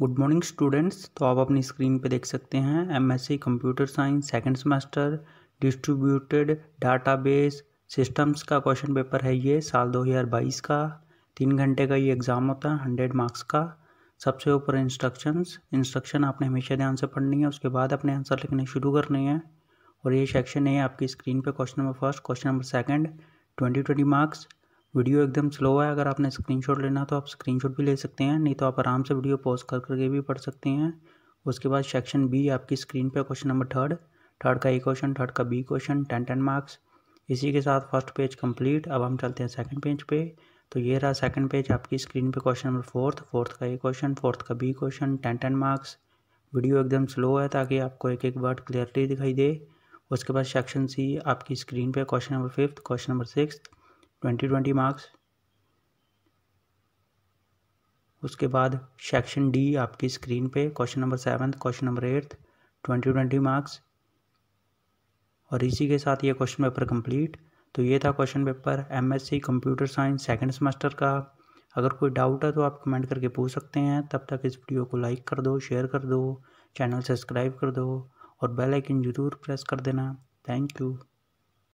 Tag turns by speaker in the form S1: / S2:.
S1: good morning students तो आप अपनी स्क्रीन पे देख सकते हैं MSc computer science second semester distributed database systems का क्वेश्चन पेपर है ये साल 2022 का तीन घंटे का ये एग्ज़ाम होता है हंड्रेड मार्क्स का सबसे ऊपर इंस्ट्रक्शंस इंस्ट्रक्शन आपने हमेशा ध्यान से पढ़नी है उसके बाद अपने आंसर लिखने शुरू करने हैं और ये सेक्शन है आपकी स्क्रीन पर question number first question number second twenty twenty marks video एकदम स्लो है अगर आपने स्क्रीनशॉट लेना तो आप स्क्रीनशॉट भी ले सकते हैं नहीं तो आप आराम से वीडियो पॉज कर करके भी पढ़ सकते हैं उसके बाद सेक्शन बी आपकी स्क्रीन पर क्वेश्चन नंबर थर्ड थर्ड का ए क्वेश्चन थर्ड का B question ten ten marks इसी के साथ फर्स्ट पेज कंप्लीट अब हम चलते हैं सेकंड पेज पे तो ये रहा सेकंड पेज आपकी स्क्रीन पे क्वेश्चन नंबर फोर्थ फोर्थ का ए क्वेश्चन फोर्थ का B question ten ten marks video एकदम स्लो है ताकि आपको एक एक वर्ड क्लियरली दिखाई दे उसके बाद सेक्शन सी आपकी स्क्रीन पे question number fifth question number six twenty twenty marks उसके बाद सेक्शन डी आपकी स्क्रीन पे question number seven question number eighth twenty twenty marks और इसी के साथ ये क्वेश्चन पेपर कंप्लीट तो ये था question paper MSc computer science second semester का अगर कोई डाउट है तो आप कमेंट करके पूछ सकते हैं तब तक इस वीडियो को लाइक कर दो शेयर कर दो चैनल सब्सक्राइब कर दो और बेल आइकन ज़रूर प्रेस कर देना थैंक यू